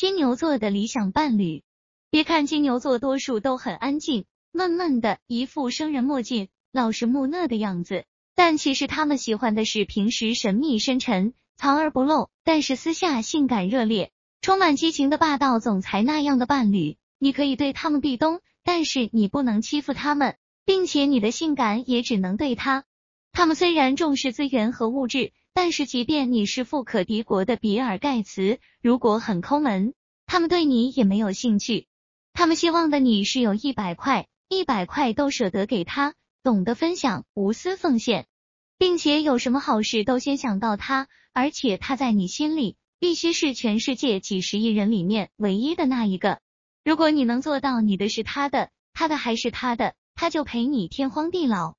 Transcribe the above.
金牛座的理想伴侣，别看金牛座多数都很安静、闷闷的，一副生人莫近、老实木讷的样子，但其实他们喜欢的是平时神秘深沉、藏而不露，但是私下性感热烈、充满激情的霸道总裁那样的伴侣。你可以对他们壁咚，但是你不能欺负他们，并且你的性感也只能对他。他们虽然重视资源和物质。但是，即便你是富可敌国的比尔盖茨，如果很抠门，他们对你也没有兴趣。他们希望的你是有一百块，一百块都舍得给他，懂得分享，无私奉献，并且有什么好事都先想到他，而且他在你心里必须是全世界几十亿人里面唯一的那一个。如果你能做到，你的是他的，他的还是他的，他就陪你天荒地老。